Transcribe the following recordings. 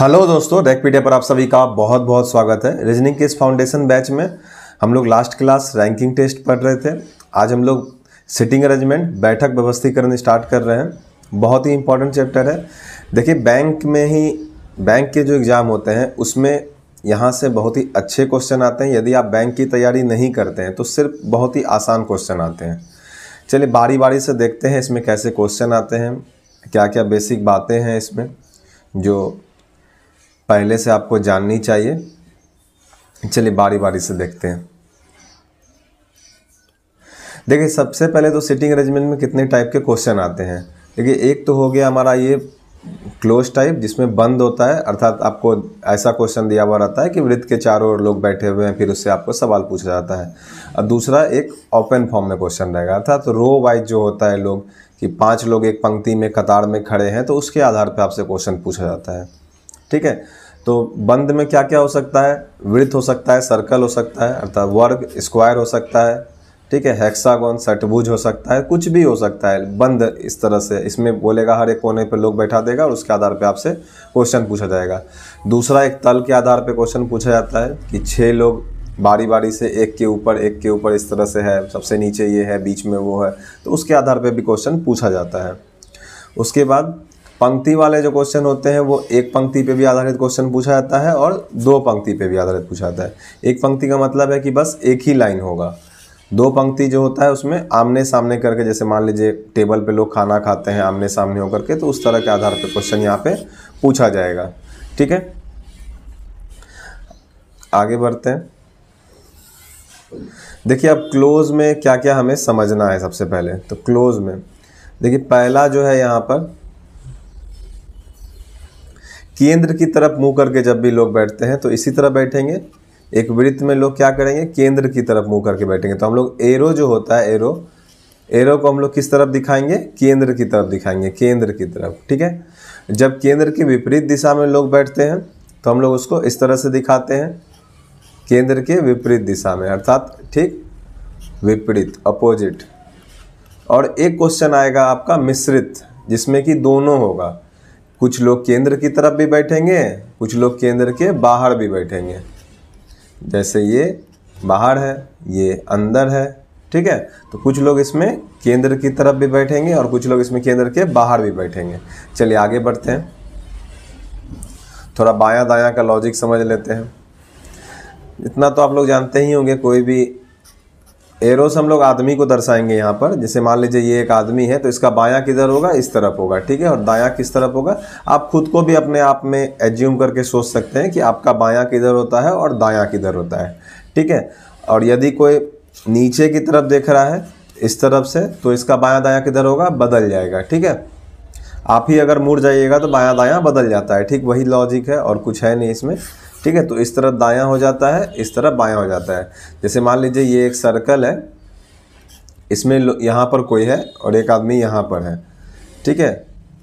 hello दोस्तों rack पीडिया पर आप सभी का बहुत बहुत स्वागत है रीजनिंग के इस फाउंडेशन बैच में हम लोग लास्ट क्लास रैंकिंग टेस्ट पढ़ रहे थे आज हम लोग सिटिंग अरेंजमेंट बैठक व्यवस्थीकरण स्टार्ट कर रहे हैं बहुत ही इंपॉर्टेंट चैप्टर है देखिए बैंक में ही बैंक के जो एग्ज़ाम होते हैं उसमें यहाँ से बहुत ही अच्छे क्वेश्चन आते हैं यदि आप बैंक की तैयारी नहीं करते हैं तो सिर्फ बहुत ही आसान क्वेश्चन आते हैं चलिए बारी बारी से देखते हैं इसमें कैसे क्वेश्चन आते हैं क्या क्या बेसिक बातें हैं इसमें जो पहले से आपको जाननी चाहिए चलिए बारी बारी से देखते हैं देखिए सबसे पहले तो सिटिंग अरेंजमेंट में कितने टाइप के क्वेश्चन आते हैं देखिए एक तो हो गया हमारा ये क्लोज टाइप जिसमें बंद होता है अर्थात आपको ऐसा क्वेश्चन दिया हुआ रहता है कि वृत्त के चारों ओर लोग बैठे हुए हैं फिर उससे आपको सवाल पूछा जाता है और दूसरा एक ओपन फॉर्म में क्वेश्चन रहेगा अर्थात तो रो वाइज जो होता है लोग कि पांच लोग एक पंक्ति में कतार में खड़े हैं तो उसके आधार पर आपसे क्वेश्चन पूछा जाता है ठीक है तो बंद में क्या क्या हो सकता है वृत्त हो सकता है सर्कल हो सकता है अर्थात वर्ग स्क्वायर हो सकता है ठीक है हेक्सागोन सटभुज हो सकता है कुछ भी हो सकता है बंद इस तरह से इसमें बोलेगा हर एक कोने पर लोग बैठा देगा और उसके आधार पर आपसे क्वेश्चन पूछा जाएगा दूसरा एक तल के आधार पर क्वेश्चन पूछा जाता है कि छः लोग बारी बारी से एक के ऊपर एक के ऊपर इस तरह से है सबसे नीचे ये है बीच में वो है तो उसके आधार पर भी क्वेश्चन पूछा जाता है उसके बाद पंक्ति वाले जो क्वेश्चन होते हैं वो एक पंक्ति पे भी आधारित क्वेश्चन पूछा जाता है और दो पंक्ति पे भी आधारित पूछा जाता है एक पंक्ति का मतलब है कि बस एक ही लाइन होगा दो पंक्ति जो होता है उसमें आमने सामने करके जैसे मान लीजिए टेबल पे लोग खाना खाते हैं आमने सामने होकर के तो उस तरह के आधार पर क्वेश्चन यहाँ पे पूछा जाएगा ठीक है आगे बढ़ते हैं देखिए अब क्लोज में क्या क्या हमें समझना है सबसे पहले तो क्लोज में देखिए पहला जो है यहाँ पर केंद्र की तरफ मुंह करके जब भी लोग बैठते हैं तो इसी तरह बैठेंगे एक वृत्त में लोग क्या करेंगे केंद्र की तरफ मुंह करके बैठेंगे तो हम लोग एरो जो होता है एरो एरो को हम लोग किस तरफ दिखाएंगे केंद्र की तरफ दिखाएंगे केंद्र की तरफ ठीक है जब केंद्र की विपरीत दिशा में लोग बैठते हैं तो हम लोग उसको इस तरह से दिखाते हैं केंद्र के विपरीत दिशा में अर्थात ठीक विपरीत अपोजिट और एक क्वेश्चन आएगा आपका मिश्रित जिसमें कि दोनों होगा कुछ लोग केंद्र की तरफ भी बैठेंगे कुछ लोग केंद्र के बाहर भी बैठेंगे जैसे ये बाहर है ये अंदर है ठीक है तो कुछ लोग इसमें केंद्र की तरफ भी बैठेंगे और कुछ लोग इसमें केंद्र के बाहर भी बैठेंगे चलिए आगे बढ़ते हैं थोड़ा बायां दायां का लॉजिक समझ लेते हैं इतना तो आप लोग जानते ही होंगे कोई भी एरोस हम लोग आदमी को दर्शाएंगे यहाँ पर जैसे मान लीजिए ये एक आदमी है तो इसका बायां किधर होगा इस तरफ होगा ठीक है और दायां किस तरफ होगा आप खुद को भी अपने आप में एज्यूम करके सोच सकते हैं कि आपका बायां किधर होता है और दायां किधर होता है ठीक है और यदि कोई नीचे की तरफ देख रहा है इस तरफ से तो इसका बाया दाया किधर होगा बदल जाएगा ठीक है आप ही अगर मुड़ जाइएगा तो बाया दाया बदल जाता है ठीक वही लॉजिक है और कुछ है नहीं इसमें ठीक है तो इस तरफ दायां हो जाता है इस तरफ बायां हो जाता है जैसे मान लीजिए ये एक सर्कल है इसमें यहाँ पर कोई है और एक आदमी यहाँ पर है ठीक है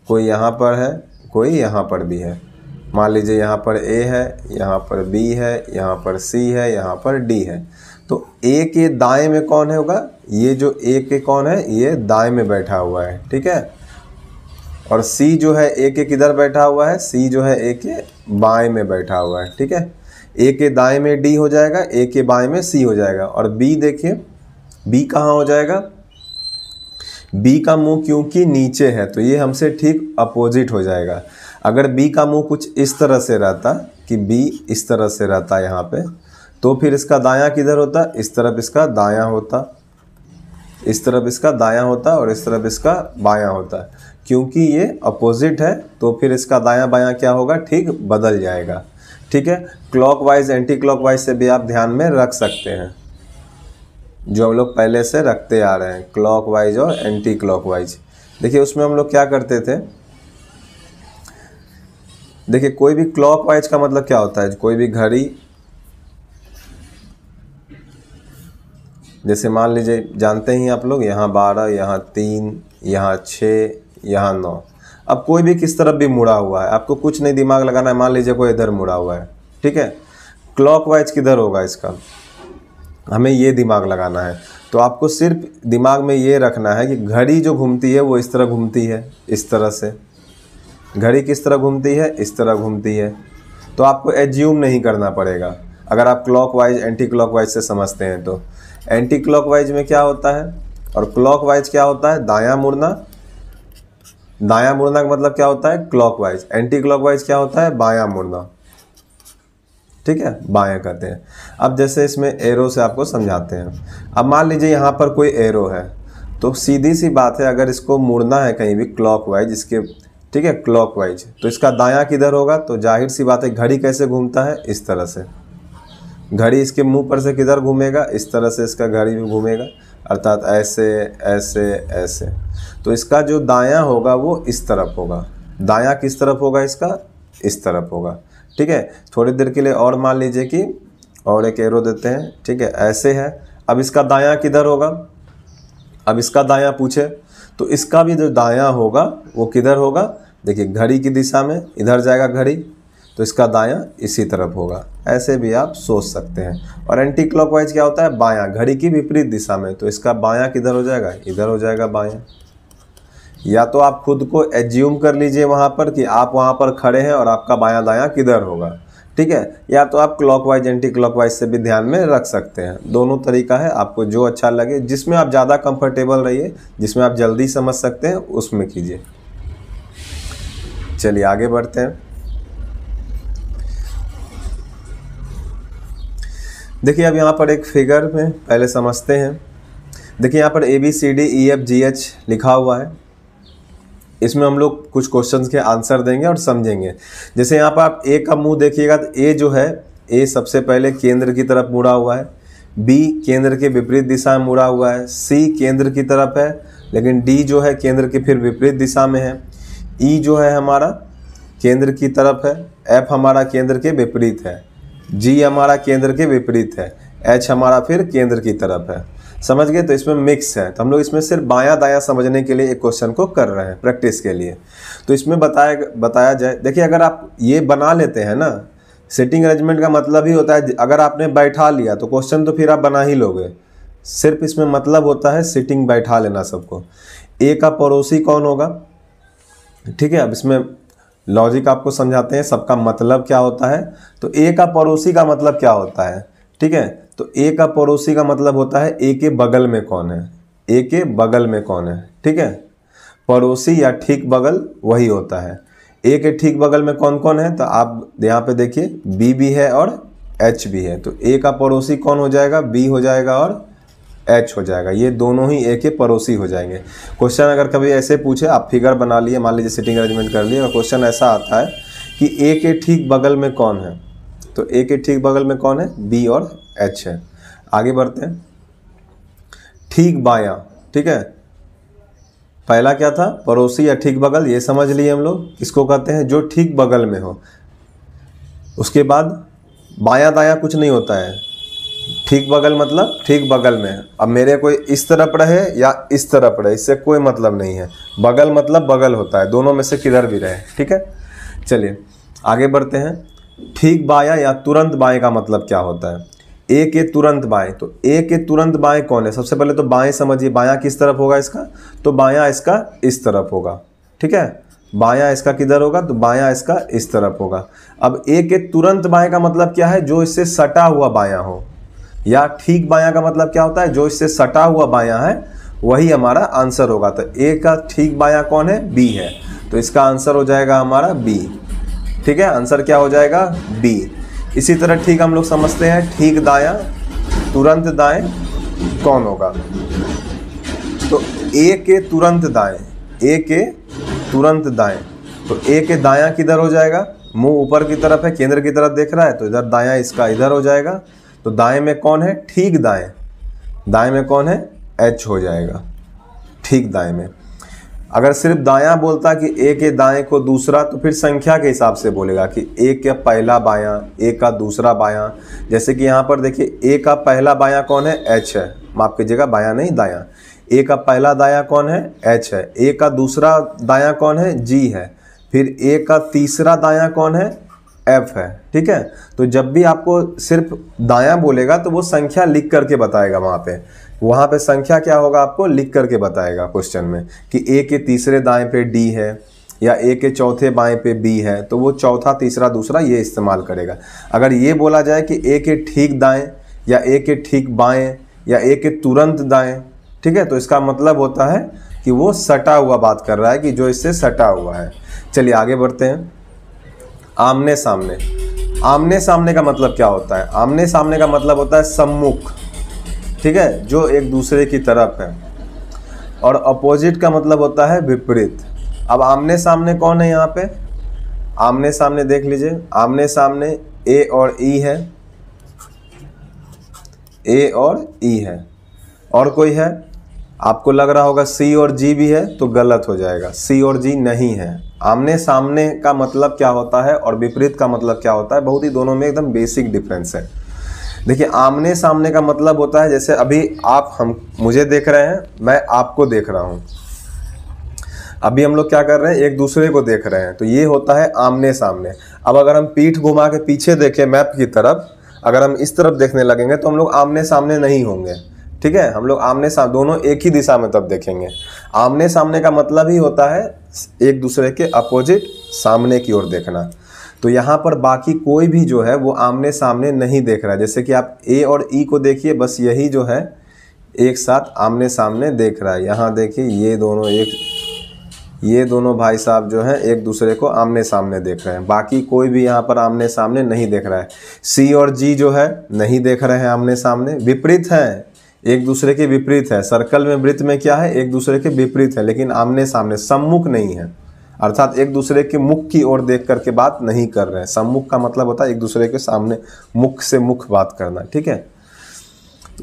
कोई यहाँ पर है कोई यहाँ पर भी है मान लीजिए यहाँ पर ए है यहाँ पर बी है यहाँ पर सी है यहाँ पर डी है तो ए के दाएं में कौन होगा ये जो ए के कौन है ये दाएं में बैठा हुआ है ठीक है और सी जो है ए के किधर बैठा हुआ है सी जो है ए के बाएं में बैठा हुआ है ठीक है ए के दाएं में डी हो जाएगा ए के बाएं में सी हो जाएगा और बी देखिए बी कहाँ हो जाएगा बी का मुंह क्योंकि नीचे है तो ये हमसे ठीक अपोजिट हो जाएगा अगर बी का मुंह कुछ इस तरह से रहता कि बी इस तरह से रहता यहाँ पे तो फिर इसका दायां किधर होता इस तरफ इसका दायां होता इस तरफ इसका दायां होता और इस तरफ इसका बायां होता है क्योंकि ये अपोजिट है तो फिर इसका दायां बायां क्या होगा ठीक बदल जाएगा ठीक है clockwise anticlockwise से भी आप ध्यान में रख सकते हैं जो हम लोग पहले से रखते आ रहे हैं क्लॉक वाइज और एंटी क्लॉक वाइज देखिए उसमें हम लोग क्या करते थे देखिए कोई भी क्लॉक वाइज का मतलब क्या होता है कोई भी घड़ी जैसे मान लीजिए जानते ही आप लोग यहाँ बारह यहाँ तीन यहाँ छः यहाँ नौ अब कोई भी किस तरफ भी मुड़ा हुआ है आपको कुछ नहीं दिमाग लगाना है मान लीजिए कोई इधर मुड़ा हुआ है ठीक है क्लॉक वाइज किधर होगा इसका हमें ये दिमाग लगाना है तो आपको सिर्फ दिमाग में ये रखना है कि घड़ी जो घूमती है वो इस तरह घूमती है इस तरह से घड़ी किस तरह घूमती है इस तरह घूमती है तो आपको एज्यूम नहीं करना पड़ेगा अगर आप clockwise anticlockwise से समझते हैं तो एंटी क्लॉक वाइज में क्या होता है और क्लॉक वाइज क्या होता है दायाँ मुड़ना दाया मुड़ना का मतलब क्या होता है क्लॉकवाइज एंटी क्लॉकवाइज क्या होता है बाया मुड़ना ठीक है बाया कहते हैं अब जैसे इसमें एरो से आपको समझाते हैं अब मान लीजिए यहाँ पर कोई एरो है तो सीधी सी बात है अगर इसको मुड़ना है कहीं भी क्लॉकवाइज इसके ठीक है क्लॉकवाइज तो इसका दाया किधर होगा तो जाहिर सी बात है घड़ी कैसे घूमता है इस तरह से घड़ी इसके मुंह पर से किधर घूमेगा इस तरह से इसका घड़ी भी घूमेगा अर्थात ऐसे ऐसे ऐसे तो इसका जो दायां होगा वो इस तरफ होगा दायां किस तरफ होगा इसका इस तरफ होगा ठीक है थोड़ी देर के लिए और मान लीजिए कि और एक एरो देते हैं ठीक है ऐसे है अब इसका दायां किधर होगा अब इसका दायां पूछे तो इसका भी जो दायां होगा वो किधर होगा देखिए घड़ी की दिशा में इधर जाएगा घड़ी तो इसका दायां इसी तरफ होगा ऐसे भी आप सोच सकते हैं और एंटी क्लॉकवाइज क्या होता है बायां घड़ी की विपरीत दिशा में तो इसका बायां किधर हो जाएगा इधर हो जाएगा बायां या तो आप खुद को एज्यूम कर लीजिए वहाँ पर कि आप वहाँ पर खड़े हैं और आपका बायां दायां किधर होगा ठीक है या तो आप क्लॉकवाइज एंटी क्लॉकवाइज से भी ध्यान में रख सकते हैं दोनों तरीका है आपको जो अच्छा लगे जिसमें आप ज़्यादा कंफर्टेबल रहिए जिसमें आप जल्दी समझ सकते हैं उसमें कीजिए चलिए आगे बढ़ते हैं देखिए अब यहाँ पर एक फिगर में पहले समझते हैं देखिए यहाँ पर A B C D E F G H लिखा हुआ है इसमें हम लोग कुछ क्वेश्चंस के आंसर देंगे और समझेंगे जैसे यहाँ पर आप ए का मुंह देखिएगा तो ए जो है ए सबसे पहले केंद्र की तरफ मुड़ा हुआ है बी केंद्र के विपरीत दिशा में मुड़ा हुआ है सी केंद्र की तरफ है लेकिन डी जो है केंद्र के फिर विपरीत दिशा में है ई e जो है हमारा केंद्र की तरफ है एफ हमारा केंद्र के विपरीत है जी हमारा केंद्र के विपरीत है एच हमारा फिर केंद्र की तरफ है समझ गए तो इसमें मिक्स है तो हम लोग इसमें सिर्फ बायां दायां समझने के लिए एक क्वेश्चन को कर रहे हैं प्रैक्टिस के लिए तो इसमें बताया बताया जाए देखिए अगर आप ये बना लेते हैं ना सेटिंग अरेंजमेंट का मतलब ही होता है अगर आपने बैठा लिया तो क्वेश्चन तो फिर आप बना ही लोगे सिर्फ इसमें मतलब होता है सिटिंग बैठा लेना सबको ए का पड़ोसी कौन होगा ठीक है अब इसमें लॉजिक आपको समझाते हैं सबका मतलब क्या होता है तो ए का पड़ोसी का मतलब क्या होता है ठीक है तो ए का पड़ोसी का मतलब होता है ए के बगल में कौन है ए के बगल में कौन है ठीक है पड़ोसी या ठीक बगल वही होता है ए के ठीक बगल में कौन कौन है तो आप यहाँ पे देखिए बी भी है और एच भी है तो ए का पड़ोसी कौन हो जाएगा बी हो जाएगा और एच हो जाएगा ये दोनों ही ए के पड़ोसी हो जाएंगे क्वेश्चन अगर कभी ऐसे पूछे आप फिगर बना लिए मान लीजिए सिटिंग अरेंजमेंट कर लिए और क्वेश्चन ऐसा आता है कि ए के ठीक बगल में कौन है तो ए के ठीक बगल में कौन है बी और एच है आगे बढ़ते हैं ठीक बाया ठीक है पहला क्या था पड़ोसी या ठीक बगल ये समझ लिए हम लोग किसको कहते हैं जो ठीक बगल में हो उसके बाद बाया दाया कुछ नहीं होता है ठीक बगल मतलब ठीक बगल में अब मेरे कोई इस तरफ रहे या इस तरफ रहे इससे कोई मतलब नहीं है बगल मतलब बगल होता है दोनों में से किधर भी रहे ठीक है चलिए आगे बढ़ते हैं ठीक बाया या तुरंत बाएं का मतलब क्या होता है ए के तुरंत बाएं तो ए के तुरंत बाएं कौन है सबसे पहले तो बाएं समझिए बायां किस तरफ होगा इसका तो बायां इसका इस तरफ होगा ठीक है बायां इसका किधर होगा तो बायां इसका इस तरफ होगा अब ए के तुरंत बाएं का मतलब क्या है जो इससे सटा हुआ बायां हो या ठीक बायां का मतलब क्या होता है जो इससे सटा हुआ बायां है वही हमारा आंसर होगा तो ए का ठीक बायां कौन है बी है तो इसका आंसर हो जाएगा हमारा बी ठीक है आंसर क्या हो जाएगा बी इसी तरह ठीक हम लोग समझते हैं ठीक दाया तुरंत दाएं कौन होगा तो ए के तुरंत दाएं ए के तुरंत दाएं तो ए के दाया किधर हो जाएगा मुंह ऊपर की तरफ है केंद्र की तरफ देख रहा है तो इधर दाया इसका इधर हो जाएगा तो दाएं में कौन है ठीक दाएं दाएं में कौन है एच हो जाएगा ठीक दाएं में अगर सिर्फ दायां बोलता कि ए के दाएं को दूसरा तो फिर संख्या के हिसाब से बोलेगा कि ए का पहला बायां ए का दूसरा बायां जैसे कि यहाँ पर देखिए ए का पहला बायां कौन है एच है माफ कीजिएगा बायां नहीं दायां ए का पहला दायां कौन है एच है ए का दूसरा दायां कौन है जी है फिर ए का तीसरा दायां कौन है एफ है ठीक है तो जब भी आपको सिर्फ दायां बोलेगा तो वो संख्या लिख करके बताएगा वहाँ पे वहाँ पे संख्या क्या होगा आपको लिख करके बताएगा क्वेश्चन में कि ए के तीसरे दाएं पे डी है या ए के चौथे बाएं पे बी है तो वो चौथा तीसरा दूसरा ये इस्तेमाल करेगा अगर ये बोला जाए कि ए के ठीक दाएं या ए के ठीक बाएं या ए के तुरंत दाएं ठीक है तो इसका मतलब होता है कि वो सटा हुआ बात कर रहा है कि जो इससे सटा हुआ है चलिए आगे बढ़ते हैं आमने सामने आमने सामने का मतलब क्या होता है आमने सामने का मतलब होता है सम्मुख ठीक है जो एक दूसरे की तरफ है और अपोजिट का मतलब होता है विपरीत अब आमने सामने कौन है यहाँ पे आमने सामने देख लीजिए आमने सामने ए और ई e है ए और ई e है और कोई है आपको लग रहा होगा सी और जी भी है तो गलत हो जाएगा सी और जी नहीं है आमने सामने का मतलब क्या होता है और विपरीत का मतलब क्या होता है बहुत ही दोनों में एकदम बेसिक डिफरेंस है देखिए आमने सामने का मतलब होता है जैसे अभी आप हम मुझे देख रहे हैं मैं आपको देख रहा हूँ अभी हम लोग क्या कर रहे हैं एक दूसरे को देख रहे हैं तो ये होता है आमने सामने अब अगर हम पीठ घुमा के पीछे देखें मैप की तरफ अगर हम इस तरफ देखने लगेंगे तो हम लोग आमने सामने नहीं होंगे ठीक है हम लोग आमने सामने दोनों एक ही दिशा में तब देखेंगे आमने सामने का मतलब ही होता है एक दूसरे के अपोजिट सामने की ओर देखना तो यहाँ पर बाकी कोई भी जो है वो आमने सामने नहीं देख रहा है जैसे कि आप ए और ई e को देखिए बस यही जो है एक साथ आमने सामने देख रहा है यहाँ देखिए ये दोनों एक ये दोनों भाई साहब जो हैं एक दूसरे को आमने सामने देख रहे हैं बाकी कोई भी यहाँ पर आमने सामने नहीं देख रहा है सी और जी जो है नहीं देख रहे हैं आमने सामने विपरीत हैं एक दूसरे के विपरीत है सर्कल में वृत्त में क्या है एक दूसरे के विपरीत है लेकिन आमने सामने सम्मुख नहीं है अर्थात एक दूसरे के मुख की ओर देख करके बात नहीं कर रहे हैं सम्मुख का मतलब होता है एक दूसरे के सामने मुख से मुख बात करना ठीक है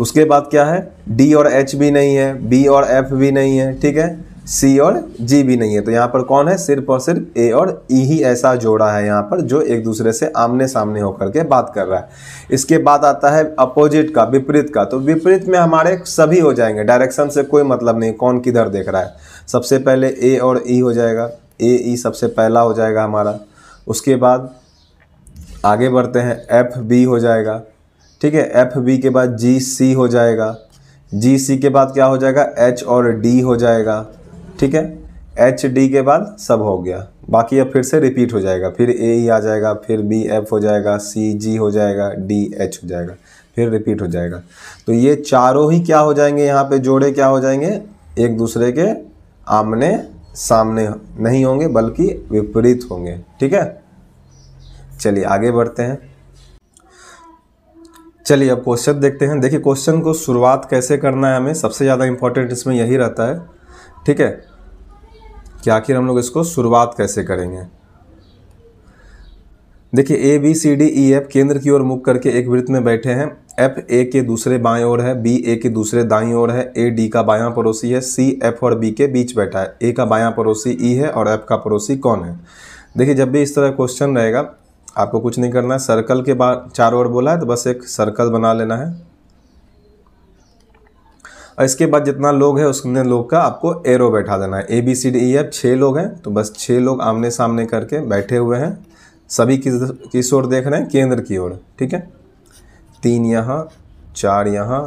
उसके बाद क्या है डी और एच भी नहीं है बी और एफ भी नहीं है ठीक है सी और जी भी नहीं है तो यहाँ पर कौन है सिर्फ और सिर्फ ए और ई ही ऐसा जोड़ा है यहाँ पर जो एक दूसरे से आमने सामने होकर के बात कर रहा है इसके बाद आता है अपोजिट का विपरीत का तो विपरीत में हमारे सभी हो जाएंगे डायरेक्शन से कोई मतलब नहीं कौन किधर देख रहा है सबसे पहले ए और ई हो जाएगा ए ई सबसे पहला हो जाएगा हमारा उसके बाद आगे बढ़ते हैं एफ बी हो जाएगा ठीक है एफ बी के बाद जी सी हो जाएगा जी सी के बाद क्या हो जाएगा एच और डी हो जाएगा ठीक है एच डी के बाद सब हो गया बाकी अब फिर से रिपीट हो जाएगा फिर ए ही आ जाएगा फिर बी एफ हो जाएगा सी जी हो जाएगा डी एच हो जाएगा फिर रिपीट हो जाएगा तो ये चारों ही क्या हो जाएंगे यहाँ पे जोड़े क्या हो जाएंगे एक दूसरे के आमने सामने नहीं होंगे बल्कि विपरीत होंगे ठीक है चलिए आगे बढ़ते हैं चलिए अब क्वेश्चन देखते हैं देखिए क्वेश्चन को शुरुआत कैसे करना है हमें सबसे ज़्यादा इम्पोर्टेंट इसमें यही रहता है ठीक है कि आखिर हम लोग इसको शुरुआत कैसे करेंगे देखिए A B C D E F केंद्र की ओर मुख करके एक वृत्त में बैठे हैं एफ ए के दूसरे बाएं ओर है बी ए के दूसरे दाईं ओर है ए डी का बायां पड़ोसी है सी एफ और बी के बीच बैठा है ए का बायां पड़ोसी ई e है और एफ का पड़ोसी कौन है देखिए जब भी इस तरह क्वेश्चन रहेगा आपको कुछ नहीं करना है सर्कल के बाद चार ओर बोला है तो बस एक सर्कल बना लेना है और इसके बाद जितना लोग है उसने लोग का आपको एरो बैठा देना है A B C D E F छः लोग हैं तो बस छः लोग आमने सामने करके बैठे हुए हैं सभी किस किस ओर देख रहे हैं केंद्र की ओर ठीक है तीन यहाँ चार यहाँ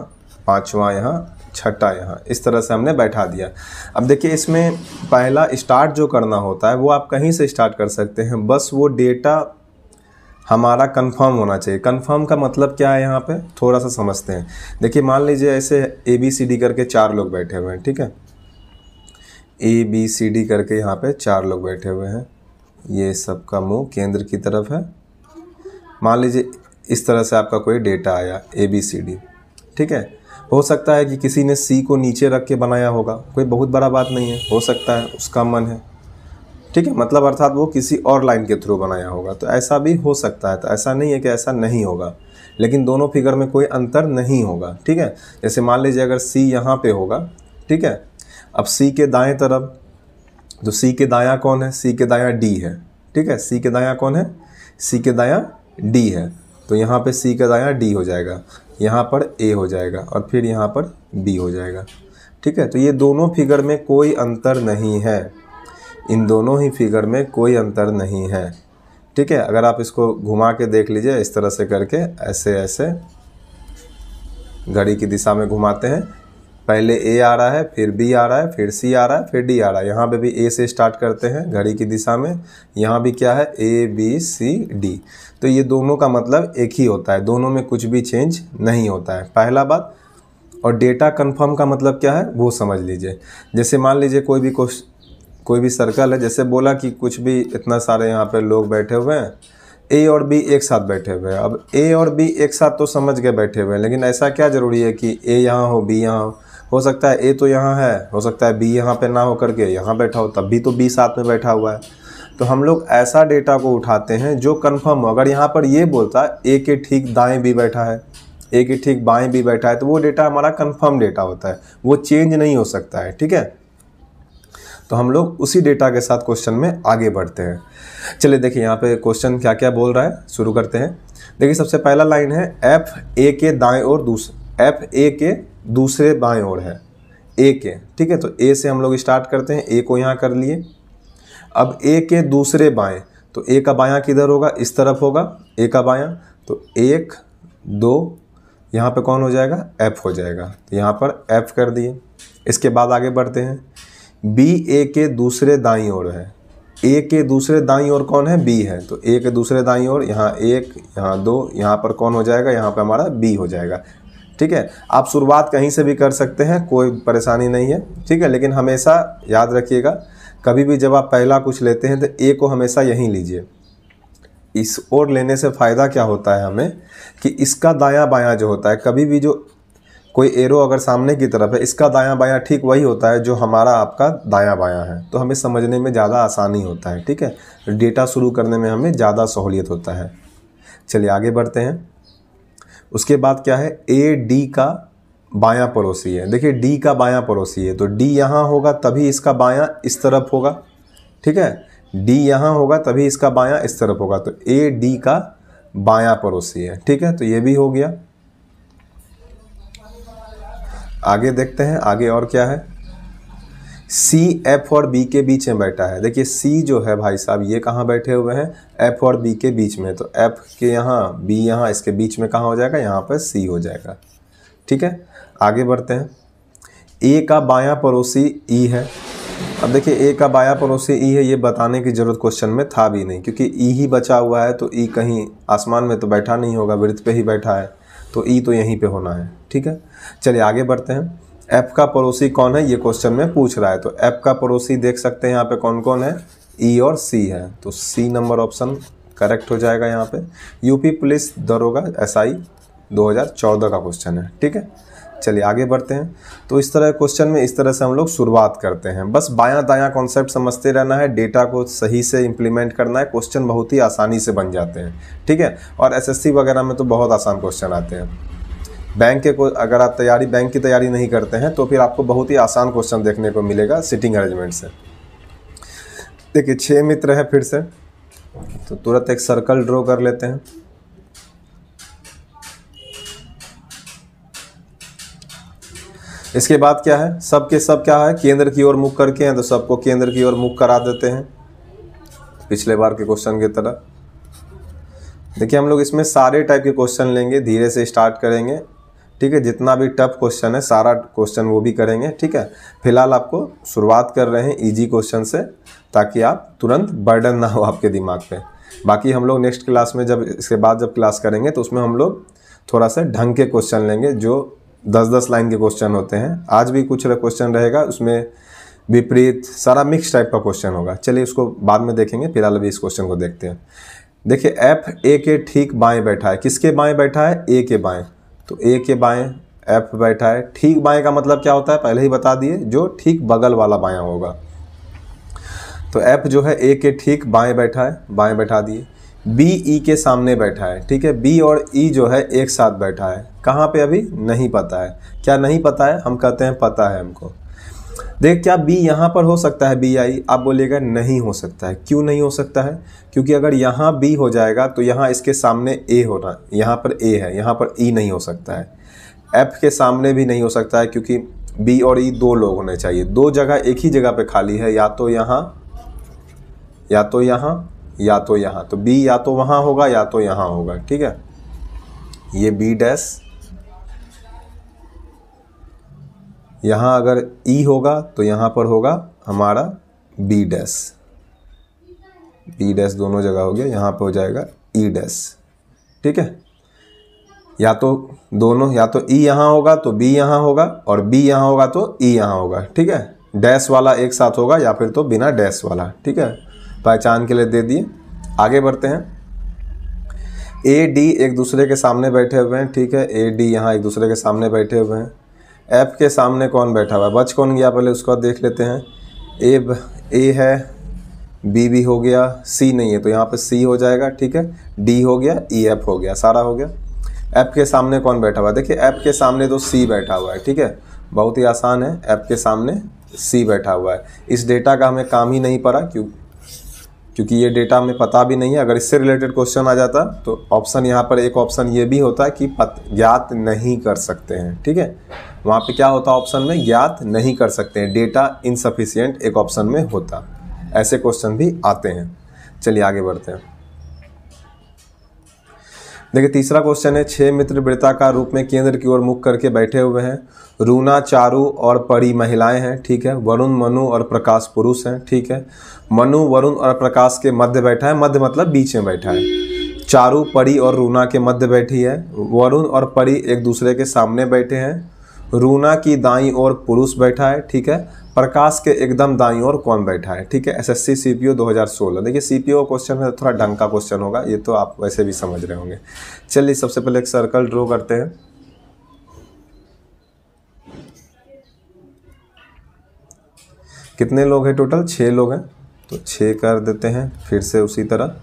पाँचवा यहाँ छठा यहाँ इस तरह से हमने बैठा दिया अब देखिए इसमें पहला स्टार्ट जो करना होता है वो आप कहीं से स्टार्ट कर सकते हैं बस वो डेटा हमारा कंफर्म होना चाहिए कंफर्म का मतलब क्या है यहाँ पे थोड़ा सा समझते हैं देखिए मान लीजिए ऐसे ए बी सी डी करके चार लोग बैठे हुए हैं ठीक है ए बी सी डी करके यहाँ पे चार लोग बैठे हुए हैं ये सबका मुंह केंद्र की तरफ है मान लीजिए इस तरह से आपका कोई डेटा आया ए बी सी डी ठीक है हो सकता है कि किसी ने सी को नीचे रख के बनाया होगा कोई बहुत बड़ा बात नहीं है हो सकता है उसका मन है ठीक है मतलब अर्थात वो किसी और लाइन के थ्रू बनाया होगा तो ऐसा भी हो सकता है तो ऐसा नहीं है कि ऐसा नहीं होगा लेकिन दोनों फिगर में कोई अंतर नहीं होगा ठीक है जैसे मान लीजिए अगर सी यहाँ पे होगा ठीक है अब सी के दाएं तरफ तो सी के दाया कौन है सी के दाया डी है ठीक है सी के दाया कौन है सी के दाया डी है तो यहाँ पे सी का दाया डी हो जाएगा यहाँ पर ए हो जाएगा और फिर यहाँ पर बी हो जाएगा ठीक है तो ये दोनों फिगर में कोई अंतर नहीं है इन दोनों ही फिगर में कोई अंतर नहीं है ठीक है अगर आप इसको घुमा के देख लीजिए इस तरह से करके ऐसे ऐसे घड़ी की दिशा में घुमाते हैं पहले ए आ रहा है फिर बी आ रहा है फिर सी आ रहा है फिर डी आ रहा है यहाँ पे भी ए से स्टार्ट करते हैं घड़ी की दिशा में यहाँ भी क्या है ए बी सी डी तो ये दोनों का मतलब एक ही होता है दोनों में कुछ भी चेंज नहीं होता है पहला बात और डेटा कंफर्म का मतलब क्या है वो समझ लीजिए जैसे मान लीजिए कोई भी कोई भी सर्कल है जैसे बोला कि कुछ भी इतना सारे यहाँ पे लोग बैठे हुए हैं ए और बी एक साथ बैठे हुए हैं अब ए और बी एक साथ तो समझ के बैठे हुए हैं लेकिन ऐसा क्या ज़रूरी है कि ए यहाँ हो बी यहाँ हो हो सकता है ए तो यहाँ है हो सकता है बी यहाँ पे ना हो करके यहाँ बैठा हो तब भी तो बी साथ में बैठा हुआ है तो हम लोग ऐसा डेटा को उठाते हैं जो कन्फर्म हो अगर यहाँ पर ये बोलता ए के ठीक दाएँ भी बैठा है ए के ठीक बाएँ भी बैठा है तो वो डेटा हमारा कन्फर्म डेटा होता है वो चेंज नहीं हो सकता है ठीक है तो हम लोग उसी डेटा के साथ क्वेश्चन में आगे बढ़ते हैं चलिए देखिए यहाँ पे क्वेश्चन क्या क्या बोल रहा है शुरू करते हैं देखिए सबसे पहला लाइन है एफ ए के दाएँ और दूसरे एफ ए के दूसरे बाएँ ओर है ए के ठीक है तो ए से हम लोग स्टार्ट करते हैं ए को यहाँ कर लिए अब ए के दूसरे बाएँ तो ए का बायाँ किधर होगा इस तरफ होगा ए का बायाँ तो एक दो यहाँ पे कौन हो जाएगा एफ हो जाएगा तो यहाँ पर एफ कर दिए इसके बाद आगे बढ़ते हैं बी ए के दूसरे दाई ओर है ए के दूसरे दाई ओर कौन है बी है तो ए के दूसरे दाई ओर यहाँ एक यहाँ दो यहाँ पर कौन हो जाएगा यहाँ पर हमारा बी हो जाएगा ठीक है आप शुरुआत कहीं से भी कर सकते हैं कोई परेशानी नहीं है ठीक है लेकिन हमेशा याद रखिएगा कभी भी जब आप पहला कुछ लेते हैं तो ए को हमेशा यहीं लीजिए इस ओर लेने से फ़ायदा क्या होता है हमें कि इसका दायां बायां जो होता है कभी भी जो कोई एरो अगर सामने की तरफ है इसका दायां बायां ठीक वही होता है जो हमारा आपका दायां बायां है तो हमें समझने में ज़्यादा आसानी होता है ठीक है डेटा शुरू करने में हमें ज़्यादा सहूलियत होता है चलिए आगे बढ़ते हैं उसके बाद क्या है ए डी का बायां पड़ोसी है देखिए डी का बायां पड़ोसी है तो डी यहाँ होगा तभी इसका बायां इस तरफ होगा ठीक है डी यहाँ होगा तभी इसका बायां इस तरफ होगा तो ए डी का बायां पड़ोसी है ठीक है तो ये भी हो गया आगे देखते हैं आगे और क्या है सी एफ और बी के बीच में बैठा है देखिए सी जो है भाई साहब ये कहाँ बैठे हुए हैं एफ और बी के बीच में तो एफ के यहाँ बी यहाँ इसके बीच में कहाँ हो जाएगा यहाँ पर सी हो जाएगा ठीक है आगे बढ़ते हैं ए का बायां पड़ोसी ई e है अब देखिए ए का बाया पड़ोसी ई e है ये बताने की ज़रूरत क्वेश्चन में था भी नहीं क्योंकि ई e ही बचा हुआ है तो ई कहीं आसमान में तो बैठा नहीं होगा वृत्त पे ही बैठा है तो ई e तो यहीं पे होना है ठीक है चलिए आगे बढ़ते हैं एफ का पड़ोसी कौन है ये क्वेश्चन में पूछ रहा है तो एफ का पड़ोसी देख सकते हैं यहाँ पे कौन कौन है ई e और सी है तो सी नंबर ऑप्शन करेक्ट हो जाएगा यहाँ पे यूपी पुलिस दरोगा एस आई का क्वेश्चन है ठीक है चलिए आगे बढ़ते हैं तो इस तरह क्वेश्चन में इस तरह से हम लोग शुरुआत करते हैं बस बायां दायां कॉन्सेप्ट समझते रहना है डेटा को सही से इंप्लीमेंट करना है क्वेश्चन बहुत ही आसानी से बन जाते हैं ठीक है और एसएससी वगैरह में तो बहुत आसान क्वेश्चन आते हैं बैंक के को अगर आप तैयारी बैंक की तैयारी नहीं करते हैं तो फिर आपको बहुत ही आसान क्वेश्चन देखने को मिलेगा सिटिंग अरेंजमेंट से देखिए छः मित्र हैं फिर से तो तुरंत एक सर्कल ड्रॉ कर लेते हैं इसके बाद क्या है सब के सब क्या है केंद्र की ओर मुख करके हैं तो सबको केंद्र की ओर मुख करा देते हैं पिछले बार के क्वेश्चन की तरह देखिए हम लोग इसमें सारे टाइप के क्वेश्चन लेंगे धीरे से स्टार्ट करेंगे ठीक है जितना भी टफ क्वेश्चन है सारा क्वेश्चन वो भी करेंगे ठीक है फिलहाल आपको शुरुआत कर रहे हैं इजी क्वेश्चन से ताकि आप तुरंत बर्डन ना हो आपके दिमाग पे बाकी हम लोग नेक्स्ट क्लास में जब इसके बाद जब क्लास करेंगे तो उसमें हम लोग थोड़ा सा ढंग के क्वेश्चन लेंगे जो दस दस लाइन के क्वेश्चन होते हैं आज भी कुछ क्वेश्चन रहेगा उसमें विपरीत सारा मिक्स टाइप का क्वेश्चन होगा चलिए उसको बाद में देखेंगे फिलहाल अभी इस क्वेश्चन को देखते हैं देखिए एफ ए के ठीक बाएं बैठा है किसके बाएं बैठा है ए के बाएं तो ए के बाएं एफ बैठा है ठीक बाएं का मतलब क्या होता है पहले ही बता दिए जो ठीक बगल वाला बायां होगा तो एफ जो है ए के ठीक बाएं बैठा है बाएं बैठा दिए बी ई के सामने बैठा है ठीक है बी और ई e जो है एक साथ बैठा है कहाँ पे अभी नहीं पता है क्या नहीं पता है हम कहते हैं पता है हमको देख क्या बी यहाँ पर हो सकता है बी आई आप बोलिएगा नहीं हो सकता है क्यों नहीं हो सकता है क्योंकि अगर यहाँ बी हो जाएगा तो यहाँ इसके सामने ए होना यहाँ पर ए है यहाँ पर ई e नहीं हो सकता है एफ के सामने भी नहीं हो सकता है क्योंकि बी और ई e दो लोग होने चाहिए दो जगह एक ही जगह पे खाली है या तो यहाँ या तो यहाँ या तो यहाँ तो बी या तो वहाँ होगा या तो यहाँ होगा ठीक है ये बी डैश यहाँ अगर ई e होगा तो यहाँ पर होगा हमारा बी डैस बी डैस दोनों जगह हो गया यहाँ पर हो जाएगा ई e डैस ठीक है या तो दोनों या तो ई e यहाँ होगा तो बी यहाँ होगा और बी यहाँ होगा तो ई e यहाँ होगा ठीक है डैश वाला एक साथ होगा या फिर तो बिना डैश वाला ठीक है पहचान के लिए दे दिए आगे बढ़ते हैं ए डी एक दूसरे के सामने बैठे हुए हैं ठीक है ए डी यहाँ एक दूसरे के सामने बैठे हुए हैं एफ के सामने कौन बैठा हुआ है बच कौन गया पहले उसको देख लेते हैं ए ए है बी भी हो गया सी नहीं है तो यहाँ पे सी हो जाएगा ठीक है डी हो गया ई e, एफ हो गया सारा हो गया एफ के सामने कौन बैठा हुआ है देखिए एफ के सामने तो सी बैठा हुआ है ठीक है बहुत ही आसान है ऐप के सामने सी बैठा हुआ है इस डेटा का हमें काम ही नहीं पड़ा क्यों क्योंकि ये डेटा हमें पता भी नहीं है अगर इससे रिलेटेड क्वेश्चन आ जाता तो ऑप्शन यहाँ पर एक ऑप्शन ये भी होता है कि पत ज्ञात नहीं कर सकते हैं ठीक है वहाँ पे क्या होता ऑप्शन में ज्ञात नहीं कर सकते हैं डेटा इनसफिशियंट एक ऑप्शन में होता ऐसे क्वेश्चन भी आते हैं चलिए आगे बढ़ते हैं देखिए तीसरा क्वेश्चन है छह मित्र वृत्ताकार रूप में केंद्र की ओर मुख करके बैठे हुए हैं रूना चारू और परी महिलाएं हैं ठीक है वरुण मनु और प्रकाश पुरुष हैं ठीक है मनु वरुण और प्रकाश के मध्य बैठा है मध्य मतलब बीच में बैठा है चारू परी और रूना के मध्य बैठी है वरुण और परी एक दूसरे के सामने बैठे हैं रूना की दाई और पुरुष बैठा है ठीक है प्रकाश के एकदम दाई और कौन बैठा है ठीक है एसएससी सीपीओ 2016 देखिए सीपीओ क्वेश्चन है थोड़ा ढंग का क्वेश्चन होगा ये तो आप वैसे भी समझ रहे होंगे चलिए सबसे पहले एक सर्कल ड्रॉ करते हैं कितने लोग हैं टोटल छः लोग हैं तो छः कर देते हैं फिर से उसी तरह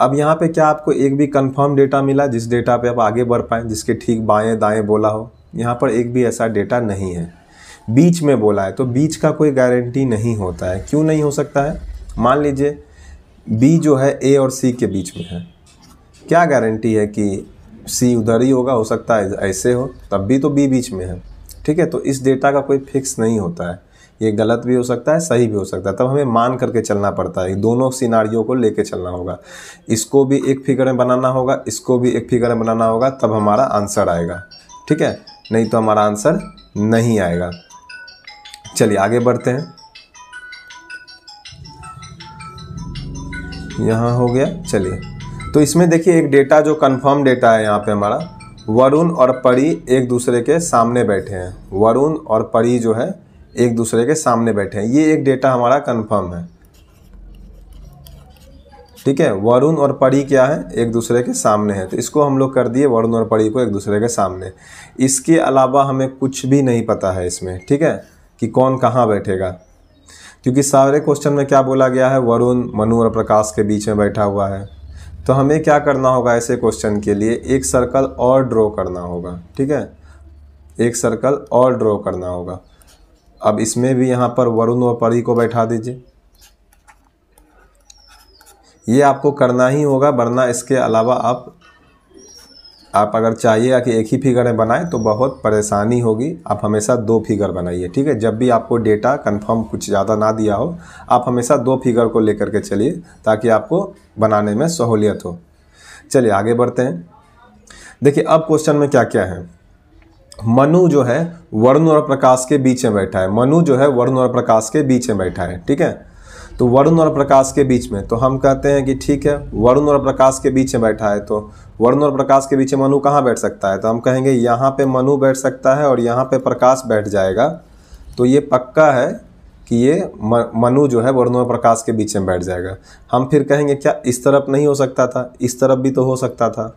अब यहाँ पे क्या आपको एक भी कंफर्म डेटा मिला जिस डेटा पे आप आगे बढ़ पाएँ जिसके ठीक बाएँ दाएँ बोला हो यहाँ पर एक भी ऐसा डेटा नहीं है बीच में बोला है तो बीच का कोई गारंटी नहीं होता है क्यों नहीं हो सकता है मान लीजिए बी जो है ए और सी के बीच में है क्या गारंटी है कि सी उधर ही होगा हो सकता है ऐसे हो तब भी तो बी बीच में है ठीक है तो इस डेटा का कोई फिक्स नहीं होता है ये गलत भी हो सकता है सही भी हो सकता है तब हमें मान करके चलना पड़ता है दोनों सिनारियों को लेके चलना होगा इसको भी एक फिगर में बनाना होगा इसको भी एक फिगर में बनाना होगा तब हमारा आंसर आएगा ठीक है नहीं तो हमारा आंसर नहीं आएगा चलिए आगे बढ़ते हैं यहाँ हो गया चलिए तो इसमें देखिए एक डेटा जो कन्फर्म डेटा है यहाँ पर हमारा वरुण और परी एक दूसरे के सामने बैठे हैं वरुण और परी जो है एक दूसरे के सामने बैठे हैं ये एक डेटा हमारा कंफर्म है ठीक है वरुण और परी क्या है एक दूसरे के सामने है तो इसको हम लोग कर दिए वरुण और परी को एक दूसरे के सामने इसके अलावा हमें कुछ भी नहीं पता है इसमें ठीक है कि कौन कहाँ बैठेगा क्योंकि सारे क्वेश्चन में क्या बोला गया है वरुण मनु और प्रकाश के बीच में बैठा हुआ है तो हमें क्या करना होगा ऐसे क्वेश्चन के लिए एक सर्कल और ड्रॉ करना होगा ठीक है एक सर्कल और ड्रॉ करना होगा अब इसमें भी यहाँ पर वरुण और परी को बैठा दीजिए ये आपको करना ही होगा वरना इसके अलावा आप आप अगर चाहिए कि एक ही फिगर में बनाएं तो बहुत परेशानी होगी आप हमेशा दो फिगर बनाइए ठीक है जब भी आपको डेटा कंफर्म कुछ ज़्यादा ना दिया हो आप हमेशा दो फिगर को लेकर के चलिए ताकि आपको बनाने में सहूलियत हो चलिए आगे बढ़ते हैं देखिए अब क्वेश्चन में क्या क्या है मनु जो है वरुण और प्रकाश के बीच में बैठा है मनु जो है वरुण और प्रकाश के बीच में बैठा है ठीक है तो वरुण और प्रकाश के बीच में तो हम कहते हैं कि ठीक है वरुण और प्रकाश के बीच में बैठा है तो वरुण और प्रकाश के बीच में मनु कहाँ बैठ सकता है तो हम कहेंगे यहाँ पे मनु बैठ सकता है और यहाँ पे प्रकाश बैठ जाएगा तो ये पक्का है कि ये मनु जो है वरुण और प्रकाश के बीच में बैठ जाएगा हम फिर कहेंगे क्या इस तरफ नहीं हो सकता था इस तरफ भी तो हो सकता था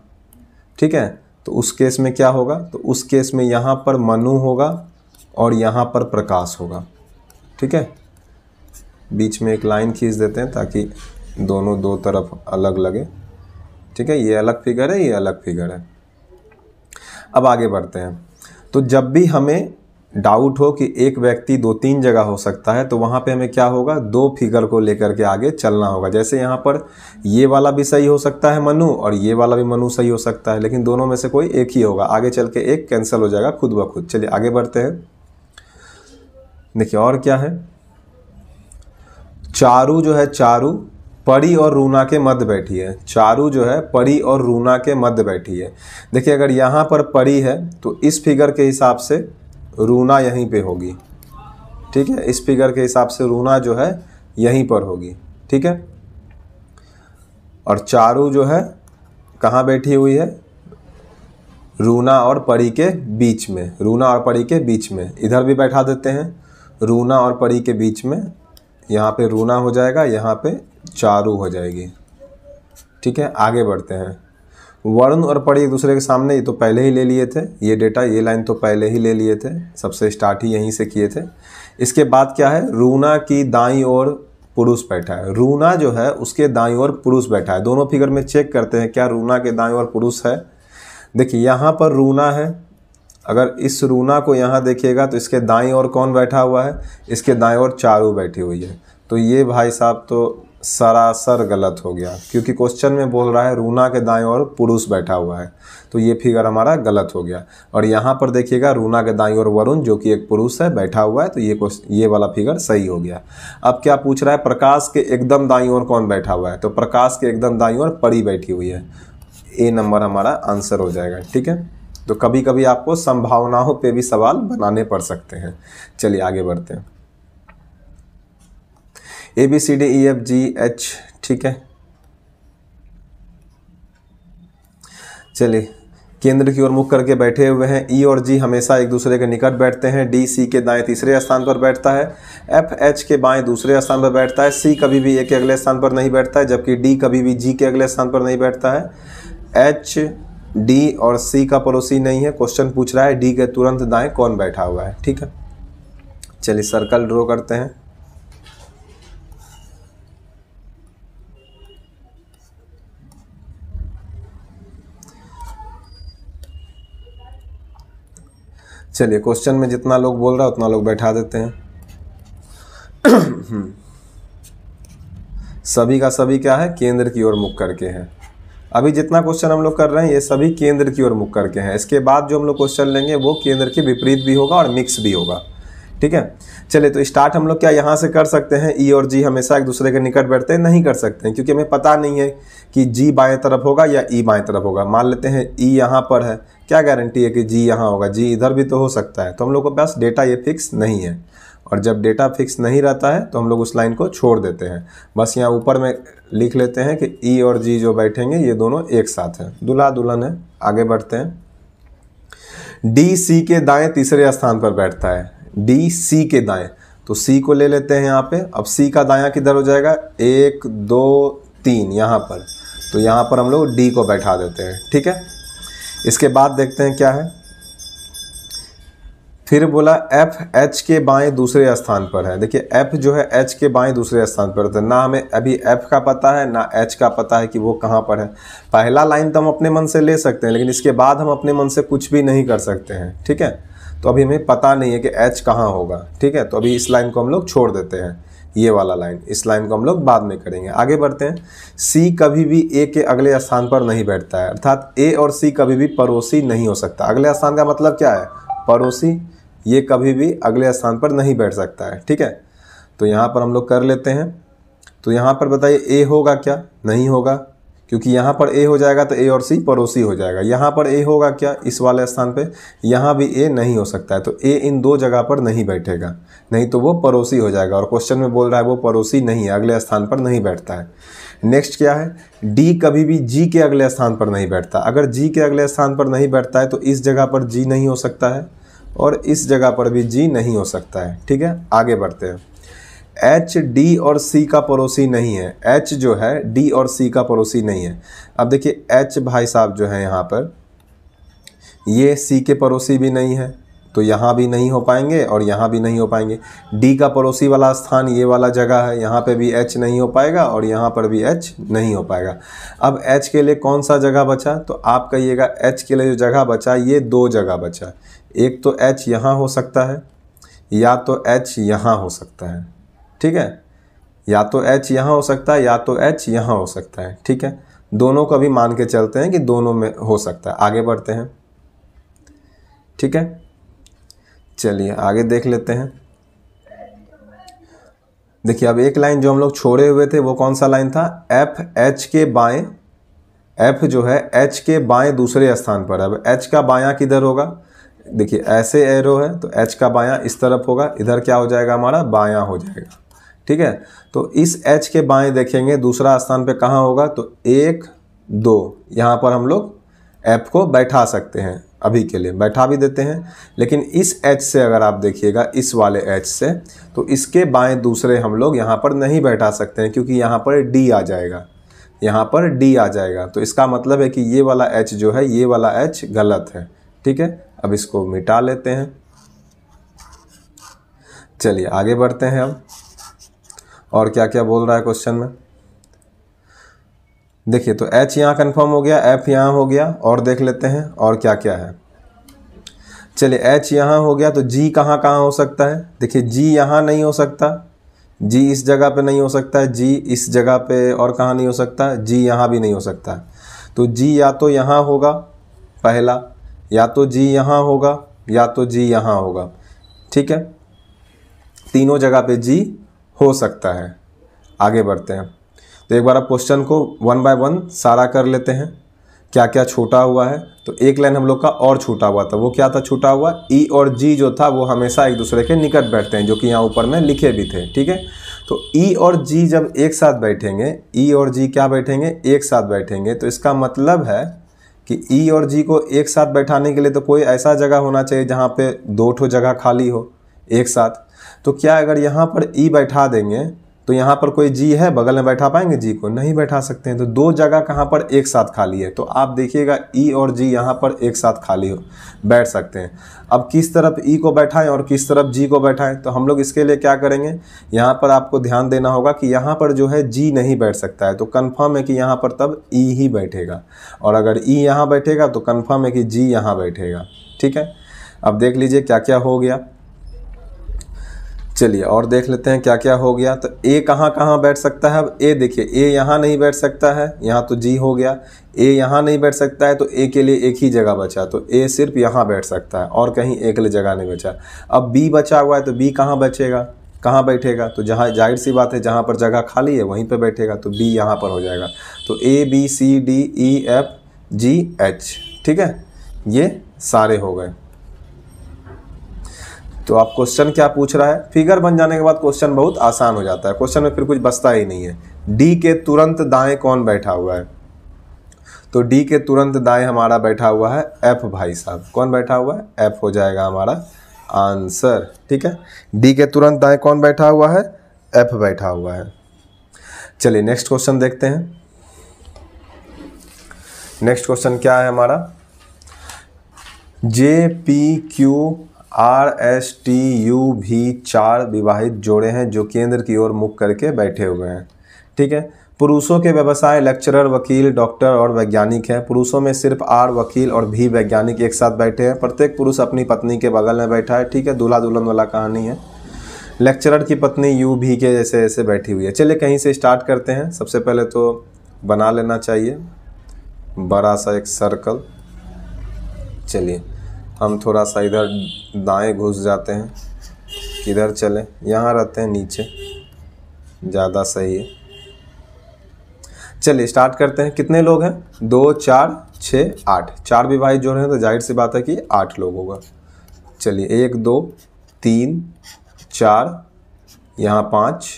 ठीक है तो उस केस में क्या होगा तो उस केस में यहाँ पर मनु होगा और यहाँ पर प्रकाश होगा ठीक है बीच में एक लाइन खींच देते हैं ताकि दोनों दो तरफ अलग लगे ठीक है ये अलग फिगर है ये अलग फिगर है अब आगे बढ़ते हैं तो जब भी हमें डाउट हो कि एक व्यक्ति दो तीन जगह हो सकता है तो वहाँ पे हमें क्या होगा दो फिगर को लेकर के आगे चलना होगा जैसे यहाँ पर ये वाला भी सही हो सकता है मनु और ये वाला भी मनु सही हो सकता है लेकिन दोनों में से कोई एक ही होगा आगे चल के एक कैंसिल हो जाएगा खुद ब खुद चलिए आगे बढ़ते हैं देखिए और क्या है चारू जो है चारू परी और रूना के मध्य बैठी है चारू जो है परी और रूना के मध्य बैठी है देखिए अगर यहाँ पर परी है तो इस फिगर के हिसाब से रूना यहीं पे होगी ठीक है इस फिगर के हिसाब से रूना जो है यहीं पर होगी ठीक है और चारू जो है कहाँ बैठी हुई है रूना और परी के बीच में रूना और परी के बीच में इधर भी बैठा देते हैं रूना और परी के बीच में यहाँ पे रूना हो जाएगा यहाँ पे चारू हो जाएगी ठीक है आगे बढ़ते हैं वर्ण और पड़ी एक दूसरे के सामने ये तो पहले ही ले लिए थे ये डेटा ये लाइन तो पहले ही ले लिए थे सबसे स्टार्ट ही यहीं से किए थे इसके बाद क्या है रूना की दाई और पुरुष बैठा है रूना जो है उसके दाई और पुरुष बैठा है दोनों फिगर में चेक करते हैं क्या रूना के दाई और पुरुष है देखिए यहाँ पर रूना है अगर इस रूना को यहाँ देखिएगा तो इसके दाई और कौन बैठा हुआ है इसके दाई और चारू बैठी हुई है तो ये भाई साहब तो सरासर गलत हो गया क्योंकि क्वेश्चन में बोल रहा है रूना के दाएं ओर पुरुष बैठा हुआ है तो ये फिगर हमारा गलत हो गया और यहाँ पर देखिएगा रूना के दाएं ओर वरुण जो कि एक पुरुष है बैठा हुआ है तो ये ये वाला फिगर सही हो गया अब क्या पूछ रहा है प्रकाश के एकदम दाई ओर कौन बैठा हुआ है तो प्रकाश के एकदम दाई ओर परी बैठी हुई है ए नंबर हमारा आंसर हो जाएगा ठीक है तो कभी कभी आपको संभावनाओं पे भी सवाल बनाने पड़ सकते हैं चलिए आगे बढ़ते हैं A B C D E F G H ठीक है चलिए केंद्र की ओर मुख करके बैठे हुए हैं ई e और जी हमेशा एक दूसरे के निकट बैठते हैं डी सी के दाएं तीसरे स्थान पर बैठता है एफ एच के बाएं दूसरे स्थान पर बैठता है सी कभी भी ए के अगले स्थान पर नहीं बैठता है जबकि डी कभी भी जी के अगले स्थान पर नहीं बैठता है एच डी और सी का पड़ोसी नहीं है क्वेश्चन पूछ रहा है डी के तुरंत दाएँ कौन बैठा हुआ है ठीक है चलिए सर्कल ड्रॉ करते हैं चलिए क्वेश्चन में जितना लोग बोल रहा है उतना लोग बैठा देते हैं सभी का सभी क्या है केंद्र की ओर मुख करके है अभी जितना क्वेश्चन हम लोग कर रहे हैं ये सभी केंद्र की ओर मुख करके हैं इसके बाद जो हम लोग क्वेश्चन लेंगे वो केंद्र के विपरीत भी होगा और मिक्स भी होगा ठीक है चलिए तो स्टार्ट हम लोग क्या यहाँ से कर सकते हैं ई e और जी हमेशा एक दूसरे के निकट बैठते हैं नहीं कर सकते हैं क्योंकि हमें पता नहीं है कि जी बाएं तरफ होगा या ई e बाएं तरफ होगा मान लेते हैं ई e यहाँ पर है क्या गारंटी है कि जी यहाँ होगा जी इधर भी तो हो सकता है तो हम लोग के पास डेटा ये फिक्स नहीं है और जब डेटा फिक्स नहीं रहता है तो हम लोग उस लाइन को छोड़ देते हैं बस यहाँ ऊपर में लिख लेते हैं कि ई e और जी जो बैठेंगे ये दोनों एक साथ हैं दुल्हा दुल्हन है आगे बढ़ते हैं डी सी के दाएं तीसरे स्थान पर बैठता है डी सी के दाएं तो सी को ले लेते हैं यहाँ पे अब सी का दाया किधर हो जाएगा एक दो तीन यहाँ पर तो यहाँ पर हम लोग डी को बैठा देते हैं ठीक है इसके बाद देखते हैं क्या है फिर बोला एफ एच के बाएं दूसरे स्थान पर है देखिए एफ जो है एच के बाएं दूसरे स्थान पर है तो ना हमें अभी एफ का पता है ना एच का पता है कि वो कहाँ पर है पहला लाइन तो हम अपने मन से ले सकते हैं लेकिन इसके बाद हम अपने मन से कुछ भी नहीं कर सकते हैं ठीक है तो अभी हमें पता नहीं है कि एच कहाँ होगा ठीक है तो अभी इस लाइन को हम लोग छोड़ देते हैं ये वाला लाइन इस लाइन को हम लोग बाद में करेंगे आगे बढ़ते हैं सी कभी भी ए के अगले स्थान पर नहीं बैठता है अर्थात ए और सी कभी भी पड़ोसी नहीं हो सकता अगले स्थान का मतलब क्या है पड़ोसी ये कभी भी अगले स्थान पर नहीं बैठ सकता है ठीक है तो यहाँ पर हम लोग कर लेते हैं तो यहाँ पर बताइए ए होगा क्या नहीं होगा क्योंकि यहाँ पर ए हो जाएगा तो ए और सी पड़ोसी हो जाएगा यहाँ पर ए होगा क्या इस वाले स्थान पे यहाँ भी ए नहीं हो सकता है तो ए इन दो जगह पर नहीं बैठेगा नहीं तो वो पड़ोसी हो जाएगा और क्वेश्चन में बोल रहा है वो पड़ोसी नहीं है अगले स्थान पर नहीं बैठता है नेक्स्ट क्या है डी कभी भी जी के अगले स्थान पर नहीं बैठता अगर जी के अगले स्थान पर नहीं बैठता है तो इस जगह पर जी नहीं हो सकता है और इस जगह पर भी जी नहीं हो सकता है ठीक है आगे बढ़ते हैं एच डी और सी का पड़ोसी नहीं है एच जो है डी और सी का पड़ोसी नहीं है अब देखिए एच भाई साहब जो है यहाँ पर ये सी के पड़ोसी भी नहीं है तो यहाँ भी नहीं हो पाएंगे और यहाँ भी नहीं हो पाएंगे डी का पड़ोसी वाला स्थान ये वाला जगह है यहाँ पे भी एच नहीं हो पाएगा और यहाँ पर भी एच नहीं हो पाएगा अब एच के लिए कौन सा जगह बचा तो आप कहिएगा एच के लिए जो जगह बचा ये दो जगह बचा एक तो एच यहाँ हो सकता है या तो एच यहाँ हो सकता है ठीक है या तो एच यहाँ हो सकता है या तो एच यहाँ हो सकता है ठीक है दोनों को अभी मान के चलते हैं कि दोनों में हो सकता है आगे बढ़ते हैं ठीक है चलिए आगे देख लेते हैं देखिए अब एक लाइन जो हम लोग छोड़े हुए थे वो कौन सा लाइन था एफ एच के बाएं एफ जो है एच के बाएं दूसरे स्थान पर अब एच का बायां किधर होगा देखिए ऐसे एरो है तो एच का बायां इस तरफ होगा इधर क्या हो जाएगा हमारा बायां हो जाएगा ठीक है तो इस एच के बाएं देखेंगे दूसरा स्थान पे कहाँ होगा तो एक दो यहाँ पर हम लोग ऐप को बैठा सकते हैं अभी के लिए बैठा भी देते हैं लेकिन इस एच से अगर आप देखिएगा इस वाले एच से तो इसके बाएं दूसरे हम लोग यहाँ पर नहीं बैठा सकते हैं क्योंकि यहाँ पर डी आ जाएगा यहाँ पर डी आ जाएगा तो इसका मतलब है कि ये वाला एच जो है ये वाला एच गलत है ठीक है अब इसको मिटा लेते हैं चलिए आगे बढ़ते हैं हम और क्या क्या बोल रहा है क्वेश्चन में देखिए तो एच यहाँ कन्फर्म हो गया एफ यहाँ हो गया और देख लेते हैं और क्या क्या है चलिए एच यहाँ हो गया तो जी कहाँ कहाँ हो सकता है देखिए जी यहाँ नहीं हो सकता जी इस जगह पे नहीं हो सकता है जी इस जगह पे और कहाँ नहीं हो सकता जी यहाँ भी नहीं हो सकता है तो जी या तो यहाँ होगा पहला या तो जी यहाँ होगा या तो जी यहाँ होगा ठीक है तीनों जगह पे जी हो सकता है आगे बढ़ते हैं तो एक बार आप क्वेश्चन को वन बाय वन सारा कर लेते हैं क्या क्या छूटा हुआ है तो एक लाइन हम लोग का और छूटा हुआ था वो क्या था छूटा हुआ ई e और जी जो था वो हमेशा एक दूसरे के निकट बैठते हैं जो कि यहाँ ऊपर में लिखे भी थे ठीक है तो ई e और जी जब एक साथ बैठेंगे ई e और जी क्या बैठेंगे एक साथ बैठेंगे तो इसका मतलब है कि ई और जी को एक साथ बैठाने के लिए तो कोई ऐसा जगह होना चाहिए जहाँ पे दो ठो जगह खाली हो एक साथ तो क्या अगर यहाँ पर ई e बैठा देंगे तो यहाँ पर कोई जी है बगल में बैठा पाएंगे जी को नहीं बैठा सकते हैं तो दो जगह कहाँ पर एक साथ खाली है तो आप देखिएगा ई e और जी यहाँ पर एक साथ खाली हो बैठ सकते हैं अब किस तरफ ई e को बैठाएं और किस तरफ जी को बैठाएं तो हम लोग इसके लिए क्या करेंगे यहाँ पर आपको ध्यान देना होगा कि यहाँ पर जो है जी नहीं बैठ सकता है तो कन्फर्म है कि यहाँ पर तब ई ही बैठेगा और अगर ई यहाँ बैठेगा तो कन्फर्म है कि जी यहाँ बैठेगा ठीक है अब देख लीजिए क्या क्या हो गया चलिए और देख लेते हैं क्या क्या हो गया तो ए कहाँ कहाँ बैठ सकता है अब ए देखिए ए यहाँ नहीं बैठ सकता है यहाँ तो जी हो गया ए यहाँ नहीं बैठ सकता है तो ए के लिए एक ही जगह बचा तो ए सिर्फ यहाँ बैठ सकता है और कहीं एक के लिए जगह नहीं बचा अब बी बचा हुआ है तो बी कहाँ बचेगा कहाँ बैठेगा तो जहाँ जाहिर सी बात है जहाँ पर जगह खाली है वहीं पर बैठेगा तो बी यहाँ पर हो जाएगा तो A B C D E F G H ठीक है ये सारे हो गए तो आप क्वेश्चन क्या पूछ रहा है फिगर बन जाने के बाद क्वेश्चन बहुत आसान हो जाता है क्वेश्चन में फिर कुछ बचता ही नहीं है डी के तुरंत दाएं कौन बैठा हुआ है तो डी के तुरंत दाएं हमारा बैठा हुआ है एफ भाई साहब कौन बैठा हुआ है एफ हो जाएगा हमारा आंसर ठीक है डी के तुरंत दाएं कौन बैठा हुआ है एफ बैठा हुआ है चलिए नेक्स्ट क्वेश्चन देखते हैं नेक्स्ट क्वेश्चन क्या है हमारा J P Q R S T U भी चार विवाहित जोड़े हैं जो केंद्र की ओर मुख करके बैठे हुए हैं ठीक है पुरुषों के व्यवसाय लेक्चरर वकील डॉक्टर और वैज्ञानिक हैं पुरुषों में सिर्फ आर वकील और भी वैज्ञानिक एक साथ बैठे हैं प्रत्येक पुरुष अपनी पत्नी के बगल में बैठा है ठीक है दूल्हा दुल्हन वाला कहानी है लेक्चरर की पत्नी यू भी के जैसे ऐसे बैठी हुई है चलिए कहीं से स्टार्ट करते हैं सबसे पहले तो बना लेना चाहिए बड़ा सा एक सर्कल चलिए हम थोड़ा सा इधर दाएं घुस जाते हैं किधर चलें यहाँ रहते हैं नीचे ज़्यादा सही है चलिए स्टार्ट करते हैं कितने लोग हैं दो चार छः आठ चार विवाहित जोड़ हैं तो जाहिर सी बात है कि आठ लोग होगा चलिए एक दो तीन चार यहाँ पाँच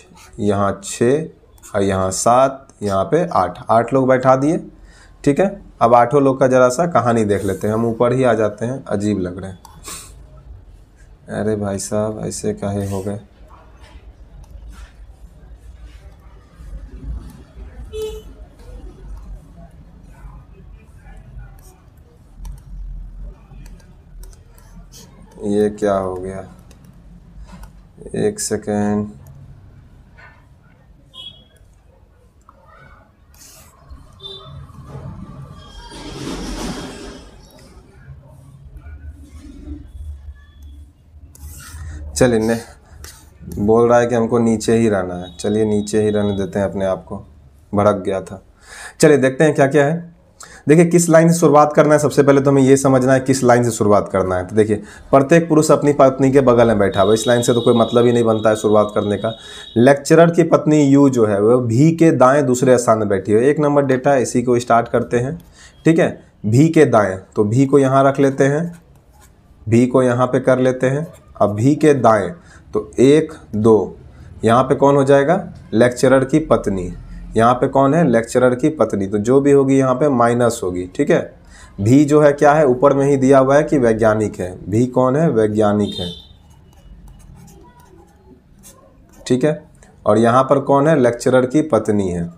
यहाँ छः और यहाँ सात यहाँ पे आठ आठ लोग बैठा दिए ठीक है अब आठों लोग का जरा सा कहानी देख लेते हैं हम ऊपर ही आ जाते हैं अजीब लग रहे हैं अरे भाई साहब ऐसे कहे हो गए ये क्या हो गया एक सेकेंड चलिए ने बोल रहा है कि हमको नीचे ही रहना है चलिए नीचे ही रहने देते हैं अपने आप को भड़क गया था चलिए देखते हैं क्या क्या है देखिए किस लाइन से शुरुआत करना है सबसे पहले तो हमें यह समझना है किस लाइन से शुरुआत करना है तो देखिए प्रत्येक पुरुष अपनी पत्नी के बगल में बैठा हुआ इस लाइन से तो कोई मतलब ही नहीं बनता है शुरुआत करने का लेक्चरर की पत्नी यू जो है वह भी के दाएं दूसरे स्थान में बैठी हुई एक नंबर डेटा इसी को स्टार्ट करते हैं ठीक है भी के दाएं तो भी को यहाँ रख लेते हैं भी को यहाँ पर कर लेते हैं अभी के दाएं तो एक दो यहाँ पे कौन हो जाएगा लेक्चरर की पत्नी यहाँ पे कौन है लेक्चरर की पत्नी तो जो भी होगी यहाँ पे माइनस होगी ठीक है भी जो है क्या है ऊपर में ही दिया हुआ है कि वैज्ञानिक है भी कौन है वैज्ञानिक है ठीक है और यहाँ पर कौन है लेक्चरर की पत्नी है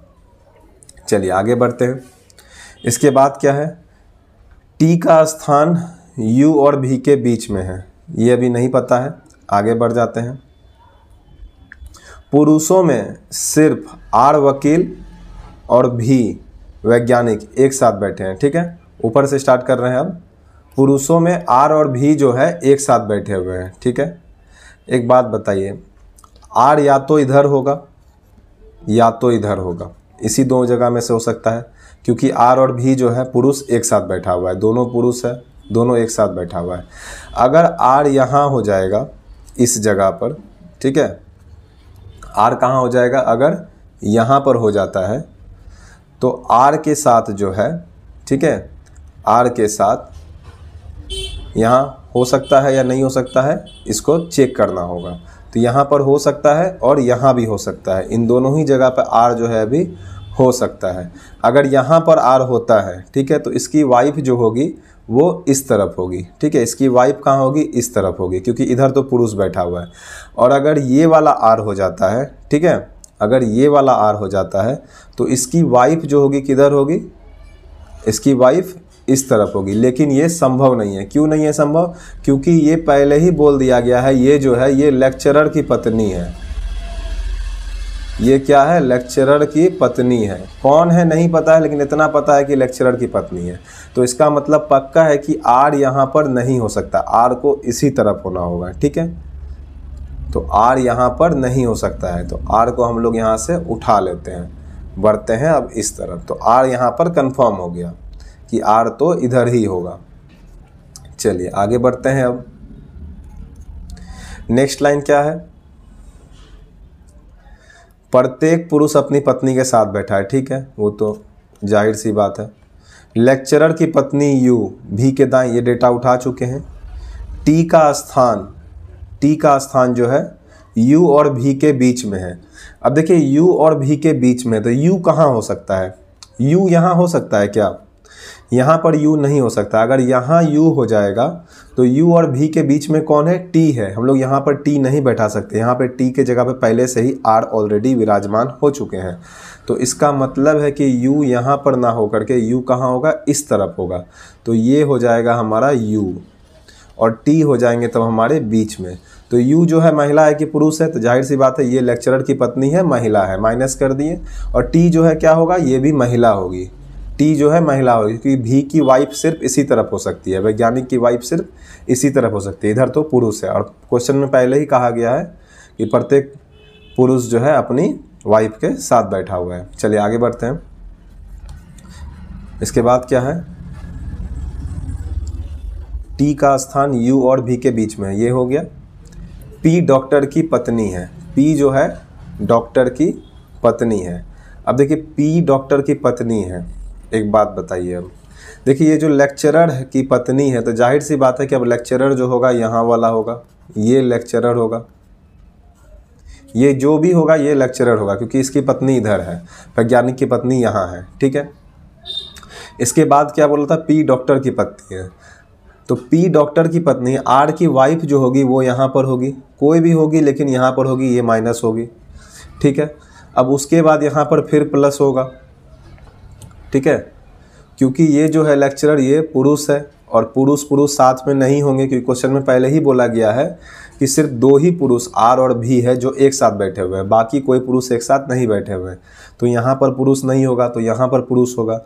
चलिए आगे बढ़ते हैं इसके बाद क्या है टी का स्थान यू और भी के बीच में है ये भी नहीं पता है आगे बढ़ जाते हैं पुरुषों में सिर्फ आर वकील और भी वैज्ञानिक एक साथ बैठे हैं ठीक है ऊपर से स्टार्ट कर रहे हैं अब पुरुषों में आर और भी जो है एक साथ बैठे हुए हैं ठीक है एक बात बताइए आर या तो इधर होगा या तो इधर होगा इसी दो जगह में से हो सकता है क्योंकि आर और भी जो है पुरुष एक साथ बैठा हुआ है दोनों पुरुष है दोनों एक साथ बैठा हुआ है अगर आर यहाँ हो जाएगा इस जगह पर ठीक है आर कहाँ हो जाएगा अगर यहाँ पर हो जाता है तो आर के साथ जो है ठीक है आर के साथ यहाँ हो सकता है या नहीं हो सकता है इसको चेक करना होगा तो यहाँ पर हो सकता है और यहाँ भी हो सकता है इन दोनों ही जगह पर आर जो है अभी हो सकता है अगर यहाँ पर आर होता है ठीक है तो इसकी वाइफ जो होगी वो इस तरफ होगी ठीक है इसकी वाइफ कहाँ होगी इस तरफ होगी क्योंकि इधर तो पुरुष बैठा हुआ है और अगर ये वाला आर हो जाता है ठीक है अगर ये वाला आर हो जाता है तो इसकी वाइफ जो होगी किधर होगी इसकी वाइफ इस तरफ होगी लेकिन ये संभव नहीं है क्यों नहीं है संभव क्योंकि ये पहले ही बोल दिया गया है ये जो है ये लेक्चरर की पत्नी है ये क्या है लेक्चरर की पत्नी है कौन है नहीं पता है लेकिन इतना पता है कि लेक्चरर की पत्नी है तो इसका मतलब पक्का है कि आर यहाँ पर नहीं हो सकता आर को इसी तरफ होना होगा ठीक है तो आर यहाँ पर नहीं हो सकता है तो आर को हम लोग यहाँ से उठा लेते हैं बढ़ते हैं अब इस तरफ तो आर यहाँ पर कन्फर्म हो गया कि आर तो इधर ही होगा चलिए आगे बढ़ते हैं अब नेक्स्ट लाइन क्या है प्रत्येक पुरुष अपनी पत्नी के साथ बैठा है ठीक है वो तो जाहिर सी बात है लेक्चरर की पत्नी यू भी के दाएं ये डेटा उठा चुके हैं टी का स्थान टी का स्थान जो है यू और भी के बीच में है अब देखिए यू और भी के बीच में तो यू कहाँ हो सकता है यू यहाँ हो सकता है क्या यहाँ पर यू नहीं हो सकता अगर यहाँ यू हो जाएगा तो यू और भी के बीच में कौन है टी है हम लोग यहाँ पर टी नहीं बैठा सकते यहाँ पर टी के जगह पर पहले से ही आर ऑलरेडी विराजमान हो चुके हैं तो इसका मतलब है कि यू यहाँ पर ना हो करके यू कहाँ होगा इस तरफ होगा तो ये हो जाएगा हमारा यू और टी हो जाएंगे तब हमारे बीच में तो यू जो है महिला है कि पुरुष है तो जाहिर सी बात है ये लेक्चरर की पत्नी है महिला है माइनस कर दिए और टी जो है क्या होगा ये भी महिला होगी टी जो है महिला होगी क्योंकि भी की वाइफ सिर्फ इसी तरफ हो सकती है वैज्ञानिक की वाइफ सिर्फ इसी तरफ हो सकती है इधर तो पुरुष है और क्वेश्चन में पहले ही कहा गया है कि प्रत्येक पुरुष जो है अपनी वाइफ के साथ बैठा हुआ है चलिए आगे बढ़ते हैं इसके बाद क्या है टी का स्थान यू और भी के बीच में है ये हो गया पी डॉक्टर की पत्नी है पी जो है डॉक्टर की पत्नी है अब देखिए पी डॉक्टर की पत्नी है एक बात बताइए अब देखिए ये जो लेक्चरर की पत्नी है तो जाहिर सी बात है कि अब लेक्चरर जो होगा यहाँ वाला होगा ये लेक्चरर होगा ये जो भी होगा ये लेक्चरर होगा क्योंकि इसकी पत्नी इधर है वैज्ञानिक की पत्नी यहाँ है ठीक है इसके बाद क्या बोला था पी डॉक्टर की पत्नी है तो पी डॉक्टर की पत्नी आर की वाइफ जो होगी वो यहाँ पर होगी कोई भी होगी लेकिन यहाँ पर होगी ये माइनस होगी ठीक है अब उसके बाद यहाँ पर फिर प्लस होगा ठीक है क्योंकि ये जो है लेक्चरर ये पुरुष है और पुरुष पुरुष साथ में नहीं होंगे क्योंकि क्वेश्चन में पहले ही बोला गया है कि सिर्फ दो ही पुरुष आर और भी है जो एक साथ बैठे हुए हैं बाकी कोई पुरुष एक साथ नहीं बैठे हुए हैं तो यहाँ पर पुरुष नहीं होगा तो यहाँ पर पुरुष होगा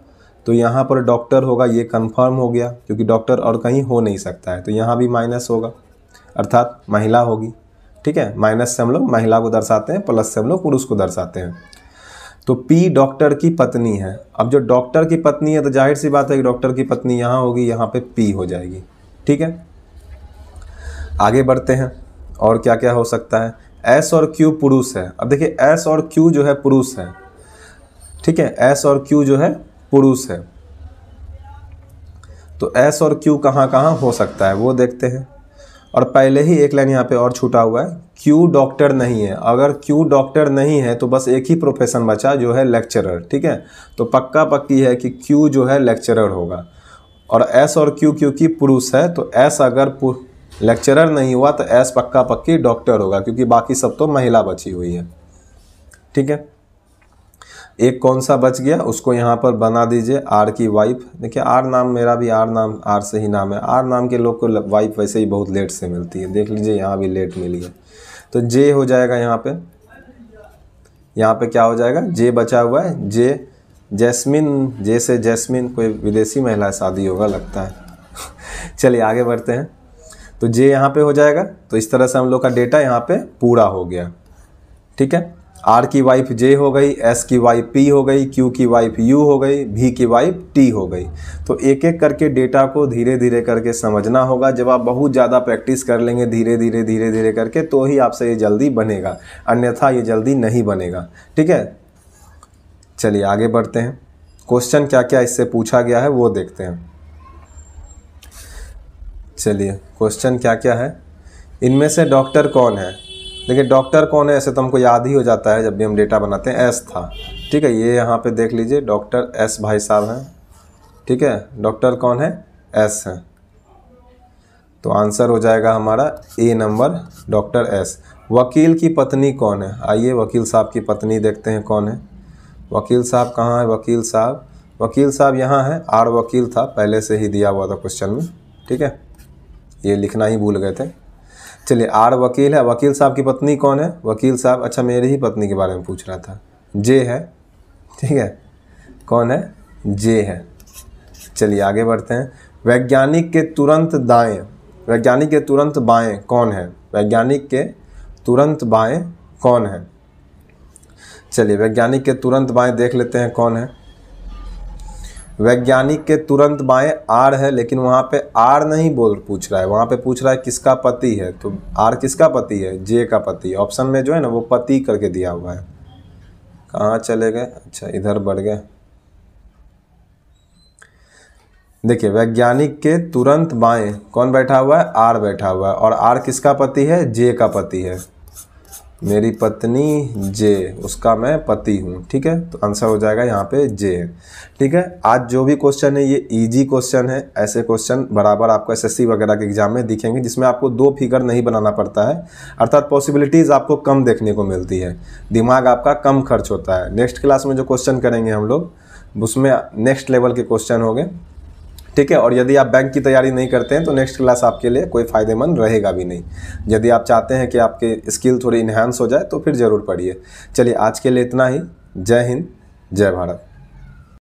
तो यहाँ पर डॉक्टर होगा ये कन्फर्म हो गया क्योंकि डॉक्टर और कहीं हो नहीं सकता है तो यहाँ भी माइनस होगा अर्थात महिला होगी ठीक है माइनस से हम लोग महिला को दर्शाते हैं प्लस से हम लोग पुरुष को दर्शाते हैं तो पी डॉक्टर की पत्नी है अब जो डॉक्टर की पत्नी है तो जाहिर सी बात है कि डॉक्टर की पत्नी यहाँ होगी यहाँ पे पी हो जाएगी ठीक है आगे बढ़ते हैं और क्या क्या हो सकता है एस और क्यू पुरुष है अब देखिए एस और क्यू जो है पुरुष है ठीक है एस और क्यू जो है पुरुष है तो एस और क्यू कहाँ कहाँ हो सकता है वो देखते हैं और पहले ही एक लाइन यहाँ पे और छूटा हुआ है क्यू डॉक्टर नहीं है अगर क्यू डॉक्टर नहीं है तो बस एक ही प्रोफेशन बचा जो है लेक्चरर ठीक है तो पक्का पक्की है कि क्यू जो है लेक्चरर होगा और एस और क्यू क्योंकि पुरुष है तो एस अगर लेक्चरर नहीं हुआ तो एस पक्का पक्की डॉक्टर होगा क्योंकि बाकी सब तो महिला बची हुई है ठीक है एक कौन सा बच गया उसको यहाँ पर बना दीजिए आर की वाइफ देखिए आर नाम मेरा भी आर नाम आर से ही नाम है आर नाम के लोग को वाइफ वैसे ही बहुत लेट से मिलती है देख लीजिए यहाँ भी लेट मिली है तो जे हो जाएगा यहाँ पे यहाँ पे क्या हो जाएगा जे बचा हुआ है जे जैस्मिन जे से जैस्मिन कोई विदेशी महिला शादी होगा लगता है चलिए आगे बढ़ते हैं तो जे यहाँ पे हो जाएगा तो इस तरह से हम लोग का डेटा यहाँ पे पूरा हो गया ठीक है आर की वाइफ जे हो गई एस की वाइफ पी हो गई क्यू की वाइफ यू हो गई भी की वाइफ टी हो गई तो एक एक करके डेटा को धीरे धीरे करके समझना होगा जब आप बहुत ज़्यादा प्रैक्टिस कर लेंगे धीरे धीरे धीरे धीरे करके तो ही आपसे ये जल्दी बनेगा अन्यथा ये जल्दी नहीं बनेगा ठीक है चलिए आगे बढ़ते हैं क्वेश्चन क्या क्या इससे पूछा गया है वो देखते हैं चलिए क्वेश्चन क्या क्या है इनमें से डॉक्टर कौन है देखिए डॉक्टर कौन है ऐसे तो हमको याद ही हो जाता है जब भी हम डेटा बनाते हैं एस था ठीक है ये यहाँ पे देख लीजिए डॉक्टर एस भाई साहब हैं ठीक है डॉक्टर कौन है एस हैं तो आंसर हो जाएगा हमारा ए नंबर डॉक्टर एस वकील की पत्नी कौन है आइए वकील साहब की पत्नी देखते हैं कौन है वकील साहब कहाँ है वकील साहब वकील साहब यहाँ है आर वकील था पहले से ही दिया हुआ था क्वेश्चन में ठीक है ये लिखना ही भूल गए थे चलिए आर वकील है वकील साहब की पत्नी कौन है वकील साहब अच्छा मेरी ही पत्नी के बारे में पूछ रहा था जे है ठीक है कौन है जे है चलिए आगे बढ़ते हैं वैज्ञानिक के तुरंत दाएं वैज्ञानिक के तुरंत बाएं कौन है वैज्ञानिक के तुरंत बाएं कौन है चलिए वैज्ञानिक के तुरंत बाएं देख लेते हैं कौन है वैज्ञानिक के तुरंत बाएं आर है लेकिन वहाँ पे आर नहीं बोल पूछ रहा है वहाँ पे पूछ रहा है किसका पति है तो आर किसका पति है जे का पति ऑप्शन में जो है ना वो पति करके दिया हुआ है कहाँ चले गए अच्छा इधर बढ़ गए देखिए वैज्ञानिक के तुरंत बाएं कौन बैठा हुआ है आर बैठा हुआ है और आर किसका पति है जे का पति है मेरी पत्नी जे उसका मैं पति हूँ ठीक है तो आंसर हो जाएगा यहाँ पे जे ठीक है आज जो भी क्वेश्चन है ये इजी क्वेश्चन है ऐसे क्वेश्चन बराबर आपको एसएससी वगैरह के एग्जाम में दिखेंगे जिसमें आपको दो फिगर नहीं बनाना पड़ता है अर्थात पॉसिबिलिटीज़ आपको कम देखने को मिलती है दिमाग आपका कम खर्च होता है नेक्स्ट क्लास में जो क्वेश्चन करेंगे हम लोग उसमें नेक्स्ट लेवल के क्वेश्चन होंगे ठीक है और यदि आप बैंक की तैयारी नहीं करते हैं तो नेक्स्ट क्लास आपके लिए कोई फ़ायदेमंद रहेगा भी नहीं यदि आप चाहते हैं कि आपके स्किल थोड़ी इन्हांस हो जाए तो फिर ज़रूर पढ़िए चलिए आज के लिए इतना ही जय हिंद जय भारत